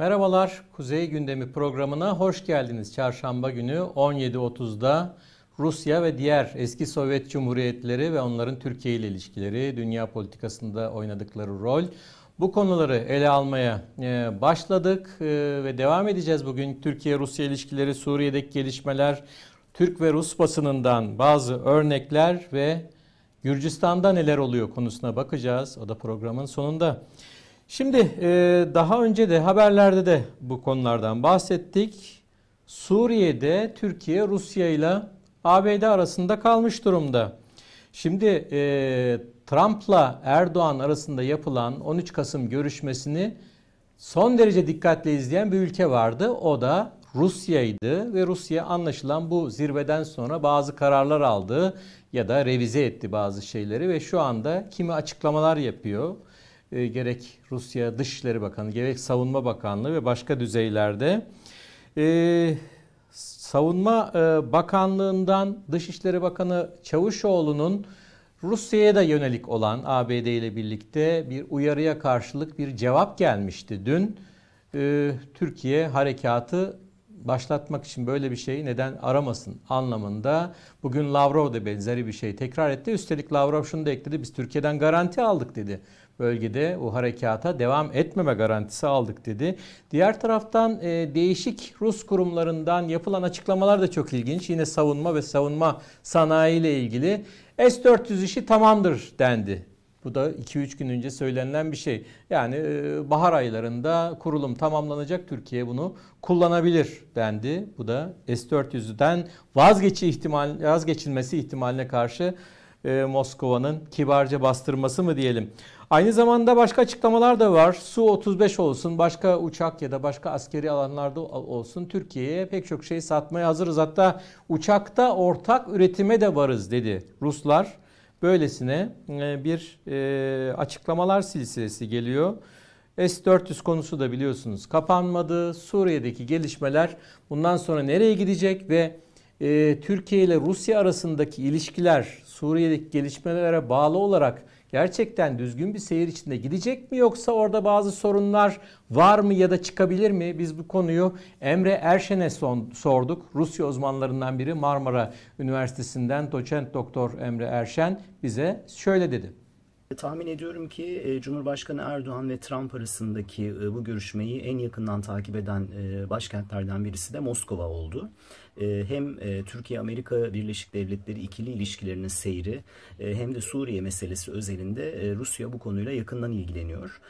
Merhabalar, Kuzey Gündemi programına hoş geldiniz. Çarşamba günü 17.30'da Rusya ve diğer eski Sovyet Cumhuriyetleri ve onların Türkiye ile ilişkileri, dünya politikasında oynadıkları rol. Bu konuları ele almaya e, başladık e, ve devam edeceğiz bugün. Türkiye-Rusya ilişkileri, Suriye'deki gelişmeler, Türk ve Rus basınından bazı örnekler ve Gürcistan'da neler oluyor konusuna bakacağız. O da programın sonunda. Şimdi e, daha önce de haberlerde de bu konulardan bahsettik. Suriye'de Türkiye Rusya ile ABD arasında kalmış durumda. Şimdi e, Trump'la Erdoğan arasında yapılan 13 Kasım görüşmesini son derece dikkatle izleyen bir ülke vardı. O da Rusya'ydı ve Rusya anlaşılan bu zirveden sonra bazı kararlar aldı ya da revize etti bazı şeyleri ve şu anda kimi açıklamalar yapıyor e, gerek Rusya Dışişleri Bakanı gerek Savunma Bakanlığı ve başka düzeylerde e, Savunma e, Bakanlığından Dışişleri Bakanı Çavuşoğlu'nun Rusya'ya da yönelik olan ABD ile birlikte bir uyarıya karşılık bir cevap gelmişti dün. E, Türkiye harekatı başlatmak için böyle bir şeyi neden aramasın anlamında. Bugün Lavrov da benzeri bir şey tekrar etti. Üstelik Lavrov şunu da ekledi. Biz Türkiye'den garanti aldık dedi bölgede o harekata devam etmeme garantisi aldık dedi. Diğer taraftan e, değişik Rus kurumlarından yapılan açıklamalar da çok ilginç. Yine savunma ve savunma sanayi ile ilgili S-400 işi tamamdır dendi. Bu da 2-3 gün önce söylenen bir şey. Yani e, bahar aylarında kurulum tamamlanacak Türkiye bunu kullanabilir dendi. Bu da S-400'den vazgeçi ihtimal, vazgeçilmesi ihtimaline karşı e, Moskova'nın kibarca bastırması mı diyelim. Aynı zamanda başka açıklamalar da var. Su-35 olsun, başka uçak ya da başka askeri alanlarda olsun Türkiye'ye pek çok şey satmaya hazırız. Hatta uçakta ortak üretime de varız dedi Ruslar. Böylesine e, bir e, açıklamalar silsilesi geliyor. S-400 konusu da biliyorsunuz kapanmadı. Suriye'deki gelişmeler bundan sonra nereye gidecek ve e, Türkiye ile Rusya arasındaki ilişkiler Suriye'deki gelişmelere bağlı olarak gerçekten düzgün bir seyir içinde gidecek mi yoksa orada bazı sorunlar var mı ya da çıkabilir mi? Biz bu konuyu Emre Erşen'e son, sorduk. Rusya uzmanlarından biri Marmara Üniversitesi'nden doçent doktor Emre Erşen bize şöyle dedi. Tahmin ediyorum ki e, Cumhurbaşkanı Erdoğan ve Trump arasındaki e, bu görüşmeyi en yakından takip eden e, başkentlerden birisi de Moskova oldu. Ee, hem e, Türkiye-Amerika Birleşik Devletleri ikili ilişkilerinin seyri e, hem de Suriye meselesi özelinde e, Rusya bu konuyla yakından ilgileniyor.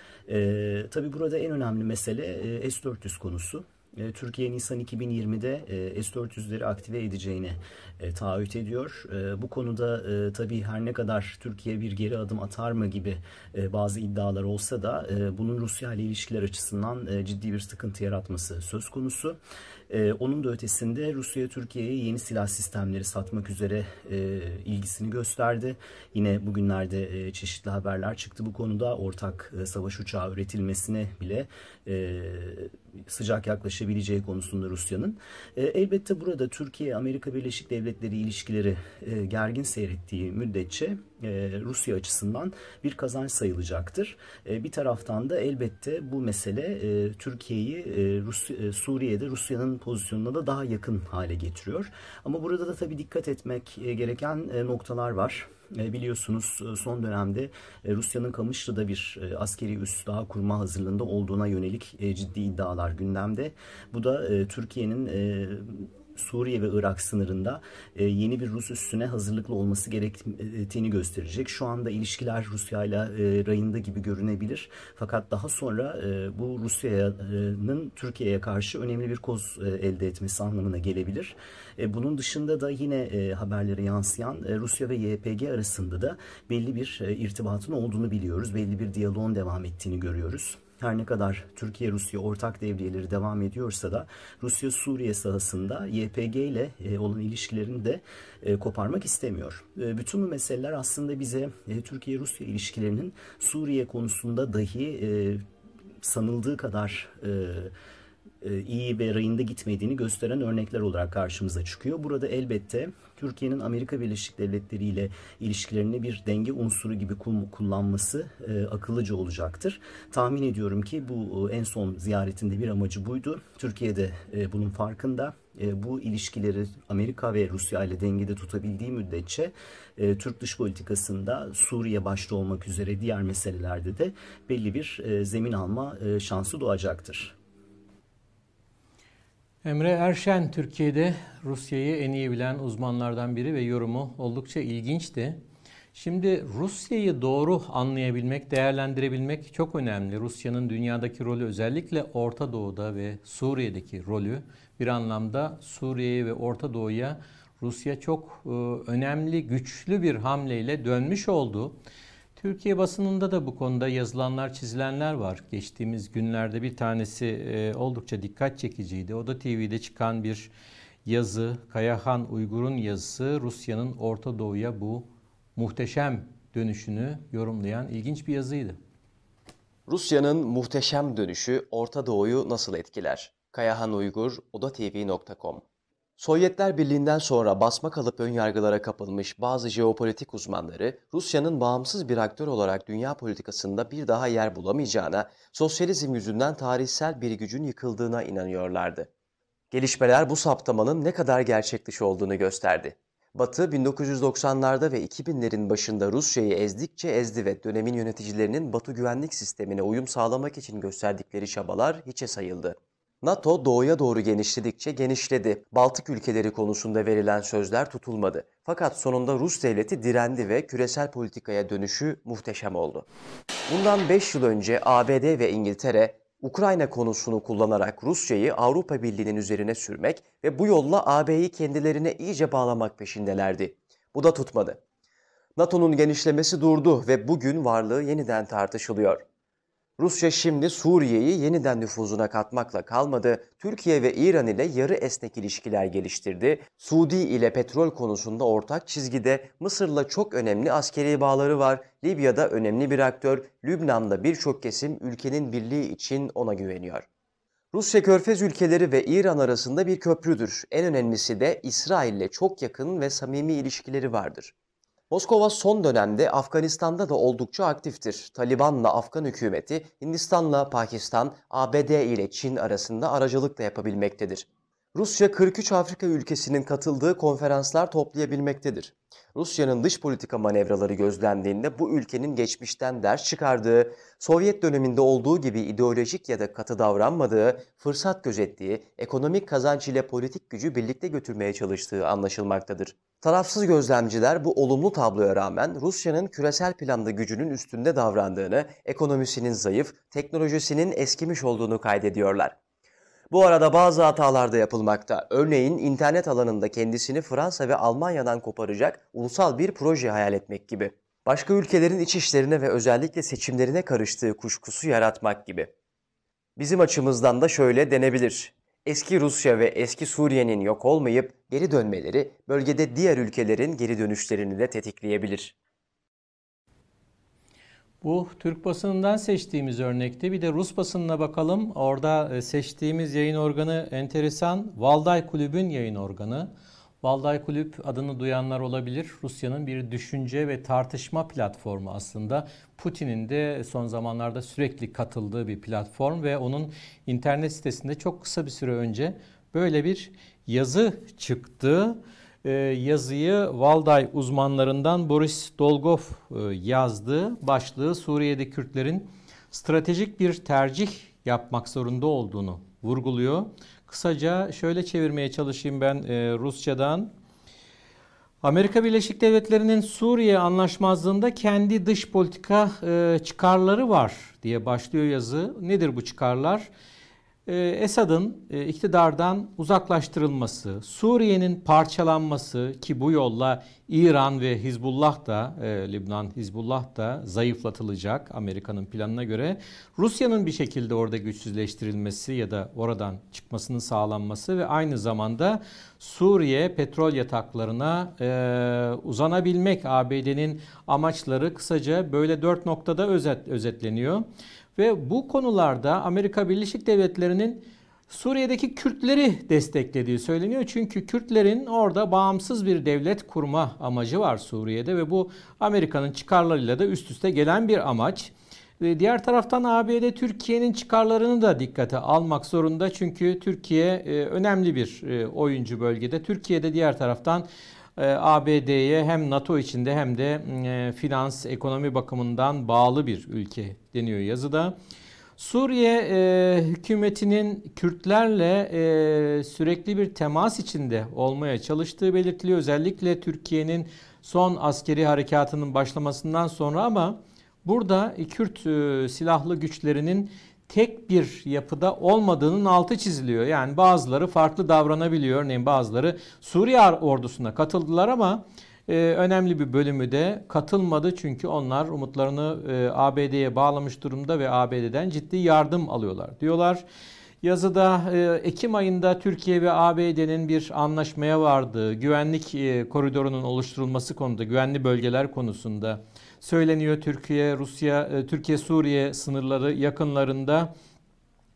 Tabi burada en önemli mesele S-400 konusu. Türkiye Nisan 2020'de S-400'leri aktive edeceğini taahhüt ediyor. Bu konuda tabii her ne kadar Türkiye bir geri adım atar mı gibi bazı iddialar olsa da bunun Rusya ile ilişkiler açısından ciddi bir sıkıntı yaratması söz konusu. E, onun da ötesinde Rusya Türkiye'ye yeni silah sistemleri satmak üzere e, ilgisini gösterdi. Yine bugünlerde e, çeşitli haberler çıktı bu konuda. Ortak e, savaş uçağı üretilmesine bile e, sıcak yaklaşabileceği konusunda Rusya'nın. E, elbette burada Türkiye-Amerika Birleşik Devletleri ilişkileri e, gergin seyrettiği müddetçe e, Rusya açısından bir kazanç sayılacaktır. E, bir taraftan da elbette bu mesele e, Türkiye'yi Suriye'de Rusya'nın pozisyonuna da daha yakın hale getiriyor. Ama burada da tabii dikkat etmek gereken noktalar var. Biliyorsunuz son dönemde Rusya'nın Kamışlı'da bir askeri üs daha kurma hazırlığında olduğuna yönelik ciddi iddialar gündemde. Bu da Türkiye'nin Suriye ve Irak sınırında e, yeni bir Rus üssüne hazırlıklı olması gerektiğini gösterecek. Şu anda ilişkiler Rusya ile rayında gibi görünebilir. Fakat daha sonra e, bu Rusya'nın Türkiye'ye karşı önemli bir koz e, elde etmesi anlamına gelebilir. bunun dışında da yine e, haberlere yansıyan Rusya ve YPG arasında da belli bir irtibatın olduğunu biliyoruz. Belli bir diyaloğun devam ettiğini görüyoruz her ne kadar Türkiye-Rusya ortak devriyeleri devam ediyorsa da Rusya-Suriye sahasında YPG ile e, olan ilişkilerini de e, koparmak istemiyor. E, bütün bu meseleler aslında bize Türkiye-Rusya ilişkilerinin Suriye konusunda dahi sanıldığı kadar e, iyi ve rayında gitmediğini gösteren örnekler olarak karşımıza çıkıyor. Burada elbette Türkiye'nin Amerika Birleşik Devletleri ile ilişkilerini bir denge unsuru gibi kullanması e, akıllıca olacaktır. Tahmin ediyorum ki bu e, en son ziyaretinde bir amacı buydu. Türkiye de bunun farkında bu ilişkileri Amerika ve Rusya ile dengede tutabildiği müddetçe Türk dış politikasında Suriye başta olmak üzere diğer meselelerde de belli bir zemin alma şansı doğacaktır. Emre Erşen Türkiye'de Rusya'yı en iyi bilen uzmanlardan biri ve yorumu oldukça ilginçti. Şimdi Rusya'yı doğru anlayabilmek, değerlendirebilmek çok önemli. Rusya'nın dünyadaki rolü özellikle Orta Doğu'da ve Suriye'deki rolü bir anlamda Suriye'ye ve Orta Doğu'ya Rusya çok ıı, önemli, güçlü bir hamleyle dönmüş oldu. Türkiye basınında da bu konuda yazılanlar, çizilenler var. Geçtiğimiz günlerde bir tanesi e, oldukça dikkat çekiciydi. Oda TV'de çıkan bir yazı, Kayahan Uygur'un yazısı Rusya'nın Orta Doğu'ya bu muhteşem dönüşünü yorumlayan ilginç bir yazıydı. Rusya'nın muhteşem dönüşü Orta Doğu'yu nasıl etkiler? Kayahan Uygur, odatv.com Sovyetler Birliği'nden sonra basma kalıp önyargılara kapılmış bazı jeopolitik uzmanları, Rusya'nın bağımsız bir aktör olarak dünya politikasında bir daha yer bulamayacağına, sosyalizm yüzünden tarihsel bir gücün yıkıldığına inanıyorlardı. Gelişmeler bu saptamanın ne kadar gerçek dışı olduğunu gösterdi. Batı 1990'larda ve 2000'lerin başında Rusya'yı ezdikçe ezdi ve dönemin yöneticilerinin Batı güvenlik sistemine uyum sağlamak için gösterdikleri çabalar hiçe sayıldı. NATO doğuya doğru genişledikçe genişledi. Baltık ülkeleri konusunda verilen sözler tutulmadı. Fakat sonunda Rus devleti direndi ve küresel politikaya dönüşü muhteşem oldu. Bundan 5 yıl önce ABD ve İngiltere Ukrayna konusunu kullanarak Rusya'yı Avrupa Birliği'nin üzerine sürmek ve bu yolla AB'yi kendilerine iyice bağlamak peşindelerdi. Bu da tutmadı. NATO'nun genişlemesi durdu ve bugün varlığı yeniden tartışılıyor. Rusya şimdi Suriye'yi yeniden nüfuzuna katmakla kalmadı. Türkiye ve İran ile yarı esnek ilişkiler geliştirdi. Suudi ile petrol konusunda ortak çizgide Mısır'la çok önemli askeri bağları var. Libya'da önemli bir aktör, Lübnan'da birçok kesim ülkenin birliği için ona güveniyor. Rusya Körfez ülkeleri ve İran arasında bir köprüdür. En önemlisi de İsrail ile çok yakın ve samimi ilişkileri vardır. Moskova son dönemde Afganistan'da da oldukça aktiftir. Taliban'la Afgan hükümeti, Hindistan'la Pakistan, ABD ile Çin arasında aracılık da yapabilmektedir. Rusya 43 Afrika ülkesinin katıldığı konferanslar toplayabilmektedir. Rusya'nın dış politika manevraları gözlendiğinde bu ülkenin geçmişten ders çıkardığı, Sovyet döneminde olduğu gibi ideolojik ya da katı davranmadığı, fırsat gözettiği, ekonomik kazanç ile politik gücü birlikte götürmeye çalıştığı anlaşılmaktadır. Tarafsız gözlemciler bu olumlu tabloya rağmen Rusya'nın küresel planda gücünün üstünde davrandığını, ekonomisinin zayıf, teknolojisinin eskimiş olduğunu kaydediyorlar. Bu arada bazı hatalar da yapılmakta. Örneğin internet alanında kendisini Fransa ve Almanya'dan koparacak ulusal bir proje hayal etmek gibi. Başka ülkelerin iç işlerine ve özellikle seçimlerine karıştığı kuşkusu yaratmak gibi. Bizim açımızdan da şöyle denebilir. Eski Rusya ve eski Suriye'nin yok olmayıp geri dönmeleri bölgede diğer ülkelerin geri dönüşlerini de tetikleyebilir. Bu Türk basınından seçtiğimiz örnekte Bir de Rus basınına bakalım. Orada e, seçtiğimiz yayın organı enteresan. Valday Kulübü'nün yayın organı. Valday Kulüp adını duyanlar olabilir. Rusya'nın bir düşünce ve tartışma platformu aslında. Putin'in de son zamanlarda sürekli katıldığı bir platform ve onun internet sitesinde çok kısa bir süre önce böyle bir yazı çıktı. Ee, yazıyı Valday uzmanlarından Boris Dolgov e, yazdı. Başlığı Suriye'de Kürtlerin stratejik bir tercih yapmak zorunda olduğunu vurguluyor. Kısaca şöyle çevirmeye çalışayım ben e, Rusçadan. Amerika Birleşik Devletleri'nin Suriye anlaşmazlığında kendi dış politika e, çıkarları var diye başlıyor yazı. Nedir bu çıkarlar? Ee, Esad'ın e, iktidardan uzaklaştırılması, Suriye'nin parçalanması ki bu yolla İran ve Hizbullah da, e, Lübnan Hizbullah da zayıflatılacak Amerika'nın planına göre. Rusya'nın bir şekilde orada güçsüzleştirilmesi ya da oradan çıkmasının sağlanması ve aynı zamanda Suriye petrol yataklarına e, uzanabilmek ABD'nin amaçları kısaca böyle dört noktada özet, özetleniyor. Ve bu konularda Amerika Birleşik Devletleri'nin Suriye'deki Kürtleri desteklediği söyleniyor. Çünkü Kürtlerin orada bağımsız bir devlet kurma amacı var Suriye'de ve bu Amerika'nın çıkarlarıyla da üst üste gelen bir amaç. Diğer taraftan ABD Türkiye'nin çıkarlarını da dikkate almak zorunda. Çünkü Türkiye e, önemli bir e, oyuncu bölgede. Türkiye'de diğer taraftan e, ABD'ye hem NATO içinde hem de e, finans, ekonomi bakımından bağlı bir ülke deniyor yazıda. Suriye e, hükümetinin Kürtlerle e, sürekli bir temas içinde olmaya çalıştığı belirtiliyor. Özellikle Türkiye'nin son askeri harekatının başlamasından sonra ama burada Kürt e, silahlı güçlerinin tek bir yapıda olmadığının altı çiziliyor. Yani bazıları farklı davranabiliyor. Örneğin bazıları Suriye ordusuna katıldılar ama e, önemli bir bölümü de katılmadı. Çünkü onlar umutlarını e, ABD'ye bağlamış durumda ve ABD'den ciddi yardım alıyorlar diyorlar. Yazıda e, Ekim ayında Türkiye ve ABD'nin bir anlaşmaya vardığı güvenlik e, koridorunun oluşturulması konuda, güvenli bölgeler konusunda söyleniyor Türkiye, Rusya, e, Türkiye Suriye sınırları yakınlarında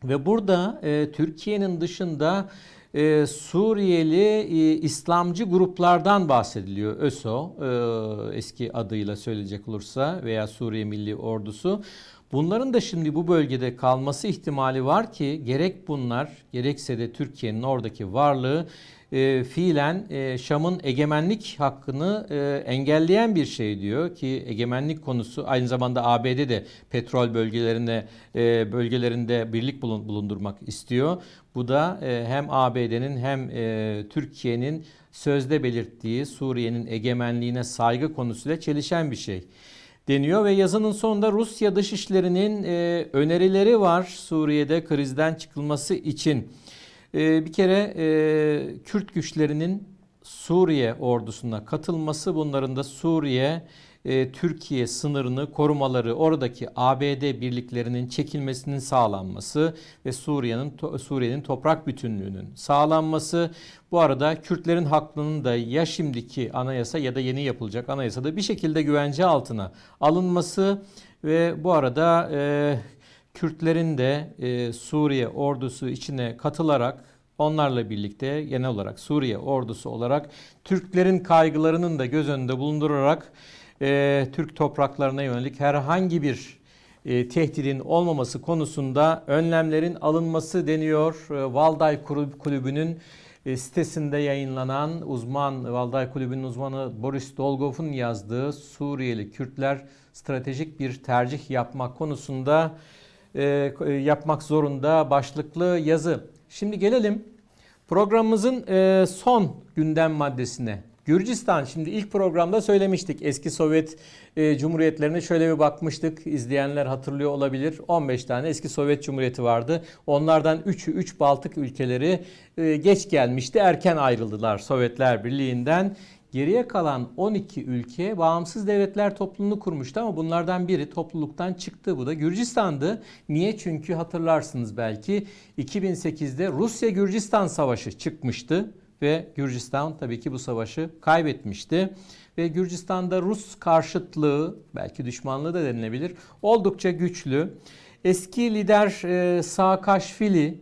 ve burada e, Türkiye'nin dışında e, Suriyeli e, İslamcı gruplardan bahsediliyor. ÖSO e, eski adıyla söyleyecek olursa veya Suriye Milli Ordusu. Bunların da şimdi bu bölgede kalması ihtimali var ki gerek bunlar gerekse de Türkiye'nin oradaki varlığı e, fiilen e, Şam'ın egemenlik hakkını e, engelleyen bir şey diyor ki egemenlik konusu aynı zamanda ABD de petrol bölgelerinde e, bölgelerinde birlik bulundurmak istiyor. Bu da e, hem ABD'nin hem e, Türkiye'nin sözde belirttiği Suriye'nin egemenliğine saygı konusuyla çelişen bir şey deniyor ve yazının sonunda Rusya Dışişleri'nin e, önerileri var Suriye'de krizden çıkılması için. E, bir kere e, Kürt güçlerinin Suriye ordusuna katılması bunların da Suriye e, Türkiye sınırını korumaları, oradaki ABD birliklerinin çekilmesinin sağlanması ve Suriye'nin to, Suriye'nin toprak bütünlüğünün sağlanması. Bu arada Kürtlerin hakkının da ya şimdiki anayasa ya da yeni yapılacak anayasada bir şekilde güvence altına alınması ve bu arada e, Kürtlerin de e, Suriye ordusu içine katılarak Onlarla birlikte genel olarak Suriye ordusu olarak Türklerin kaygılarının da göz önünde bulundurarak e, Türk topraklarına yönelik herhangi bir e, tehdidin olmaması konusunda önlemlerin alınması deniyor. E, Valday Kulübü'nün e, sitesinde yayınlanan uzman Valday Kulübü'nün uzmanı Boris Dolgov'un yazdığı Suriyeli Kürtler stratejik bir tercih yapmak konusunda e, e, yapmak zorunda başlıklı yazı. Şimdi gelelim programımızın e, son gündem maddesine. Gürcistan şimdi ilk programda söylemiştik. Eski Sovyet e, Cumhuriyetlerine şöyle bir bakmıştık. İzleyenler hatırlıyor olabilir. 15 tane eski Sovyet Cumhuriyeti vardı. Onlardan 3'ü 3 üç Baltık ülkeleri e, geç gelmişti. Erken ayrıldılar Sovyetler Birliği'nden. Geriye kalan 12 ülke bağımsız devletler topluluğunu kurmuştu ama bunlardan biri topluluktan çıktı. Bu da Gürcistan'dı. Niye? Çünkü hatırlarsınız belki 2008'de Rusya-Gürcistan Savaşı çıkmıştı ve Gürcistan tabii ki bu savaşı kaybetmişti. Ve Gürcistan'da Rus karşıtlığı, belki düşmanlığı da denilebilir, oldukça güçlü. Eski lider e, Saakashvili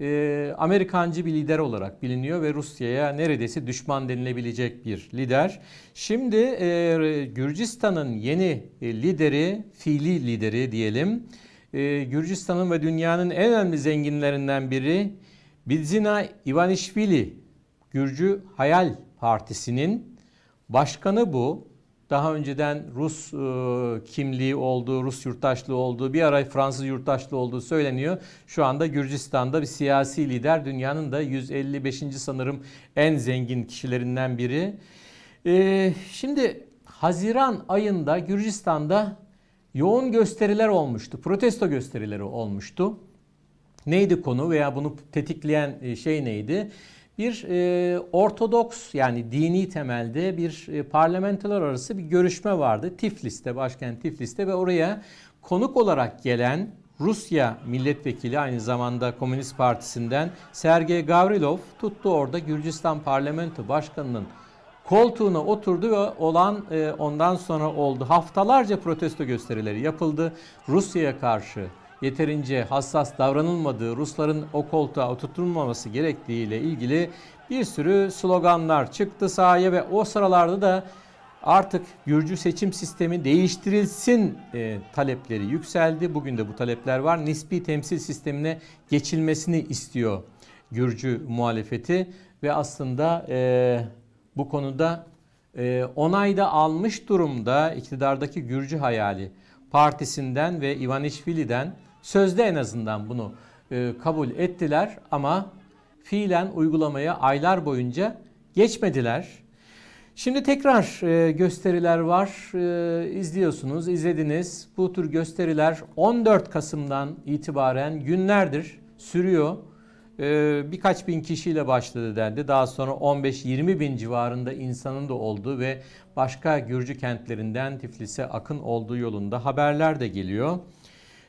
e, Amerikancı bir lider olarak biliniyor ve Rusya'ya neredeyse düşman denilebilecek bir lider. Şimdi e, Gürcistan'ın yeni e, lideri, fiili lideri diyelim, e, Gürcistan'ın ve dünyanın en önemli zenginlerinden biri Bidzina Ivanishvili Gürcü Hayal Partisi'nin başkanı bu. Daha önceden Rus e, kimliği olduğu, Rus yurttaşlığı olduğu, bir ara Fransız yurttaşlığı olduğu söyleniyor. Şu anda Gürcistan'da bir siyasi lider. Dünyanın da 155. sanırım en zengin kişilerinden biri. E, şimdi Haziran ayında Gürcistan'da yoğun gösteriler olmuştu. Protesto gösterileri olmuştu. Neydi konu veya bunu tetikleyen e, şey neydi? bir e, Ortodoks yani dini temelde bir e, parlamentolar arası bir görüşme vardı. Tiflis'te, başkent Tiflis'te ve oraya konuk olarak gelen Rusya milletvekili aynı zamanda Komünist Partisi'nden Sergey Gavrilov tuttu orada Gürcistan Parlamento Başkanı'nın koltuğuna oturdu ve olan e, ondan sonra oldu. Haftalarca protesto gösterileri yapıldı. Rusya'ya karşı yeterince hassas davranılmadığı, Rusların o koltuğa oturtulmaması gerektiğiyle ilgili bir sürü sloganlar çıktı sahaya ve o sıralarda da artık Gürcü seçim sistemi değiştirilsin e, talepleri yükseldi. Bugün de bu talepler var. Nispi temsil sistemine geçilmesini istiyor Gürcü muhalefeti ve aslında e, bu konuda e, onay da almış durumda iktidardaki Gürcü hayali partisinden ve Ivanishvili'den sözde en azından bunu e, kabul ettiler ama fiilen uygulamaya aylar boyunca geçmediler. Şimdi tekrar e, gösteriler var. E, izliyorsunuz, izlediniz. Bu tür gösteriler 14 Kasım'dan itibaren günlerdir sürüyor. E, birkaç bin kişiyle başladı dendi. Daha sonra 15-20 bin civarında insanın da olduğu ve başka Gürcü kentlerinden Tiflis'e akın olduğu yolunda haberler de geliyor.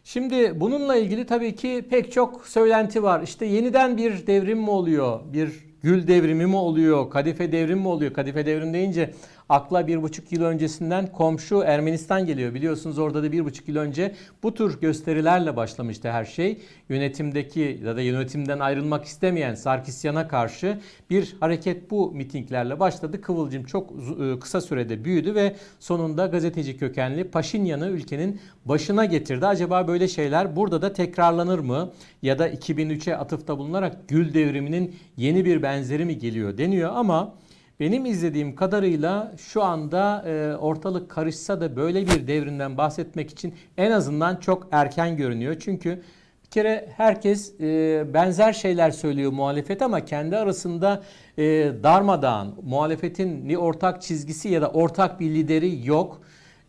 Şimdi bununla ilgili tabii ki pek çok söylenti var. İşte yeniden bir devrim mi oluyor? Bir Gül devrimi mi oluyor? Kadife devrimi mi oluyor? Kadife devrim deyince akla bir buçuk yıl öncesinden komşu Ermenistan geliyor. Biliyorsunuz orada da bir buçuk yıl önce bu tür gösterilerle başlamıştı her şey. Yönetimdeki ya da yönetimden ayrılmak istemeyen Sarkisyan'a karşı bir hareket bu mitinglerle başladı. Kıvılcım çok e, kısa sürede büyüdü ve sonunda gazeteci kökenli Paşinyan'ı ülkenin başına getirdi. Acaba böyle şeyler burada da tekrarlanır mı? Ya da 2003'e atıfta bulunarak Gül devriminin yeni bir ben benzeri mi geliyor deniyor ama benim izlediğim kadarıyla şu anda e, ortalık karışsa da böyle bir devrimden bahsetmek için en azından çok erken görünüyor. Çünkü bir kere herkes e, benzer şeyler söylüyor muhalefet ama kendi arasında e, darmadağın muhalefetin ni ortak çizgisi ya da ortak bir lideri yok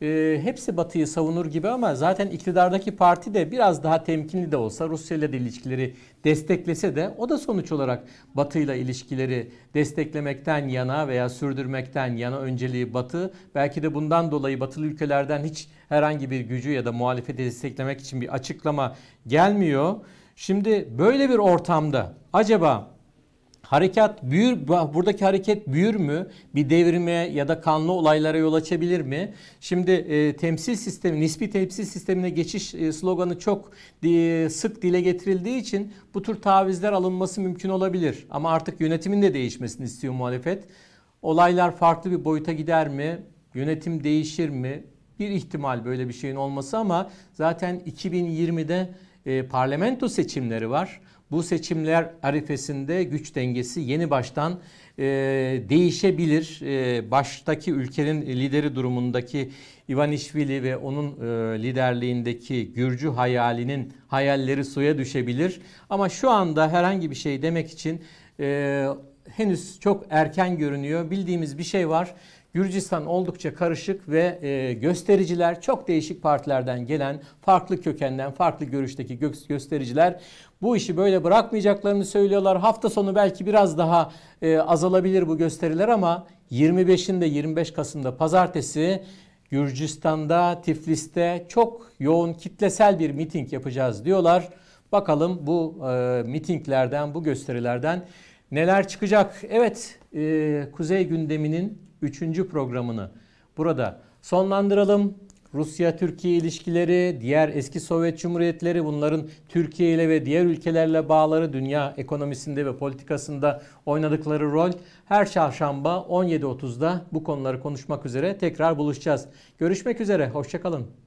e, hepsi Batı'yı savunur gibi ama zaten iktidardaki parti de biraz daha temkinli de olsa Rusya ile de ilişkileri desteklese de o da sonuç olarak Batı ile ilişkileri desteklemekten yana veya sürdürmekten yana önceliği Batı. Belki de bundan dolayı Batılı ülkelerden hiç herhangi bir gücü ya da muhalefeti desteklemek için bir açıklama gelmiyor. Şimdi böyle bir ortamda acaba Harekat büyür, buradaki hareket büyür mü? Bir devrime ya da kanlı olaylara yol açabilir mi? Şimdi e, temsil sistemi, nispi temsil sistemine geçiş e, sloganı çok e, sık dile getirildiği için bu tür tavizler alınması mümkün olabilir. Ama artık yönetimin de değişmesini istiyor muhalefet. Olaylar farklı bir boyuta gider mi? Yönetim değişir mi? Bir ihtimal böyle bir şeyin olması ama zaten 2020'de e, parlamento seçimleri var. Bu seçimler arifesinde güç dengesi yeni baştan e, değişebilir. E, baştaki ülkenin lideri durumundaki İvanişvili ve onun e, liderliğindeki Gürcü hayalinin hayalleri suya düşebilir. Ama şu anda herhangi bir şey demek için e, henüz çok erken görünüyor. Bildiğimiz bir şey var. Gürcistan oldukça karışık ve e, göstericiler çok değişik partilerden gelen farklı kökenden farklı görüşteki gö- göstericiler bu işi böyle bırakmayacaklarını söylüyorlar. Hafta sonu belki biraz daha e, azalabilir bu gösteriler ama 25'inde 25 Kasım'da pazartesi Gürcistan'da, Tiflis'te çok yoğun kitlesel bir miting yapacağız diyorlar. Bakalım bu e, mitinglerden, bu gösterilerden neler çıkacak? Evet, e, Kuzey gündeminin 3. programını burada sonlandıralım. Rusya-Türkiye ilişkileri, diğer eski Sovyet Cumhuriyetleri, bunların Türkiye ile ve diğer ülkelerle bağları, dünya ekonomisinde ve politikasında oynadıkları rol her çarşamba 17.30'da bu konuları konuşmak üzere tekrar buluşacağız. Görüşmek üzere, hoşçakalın.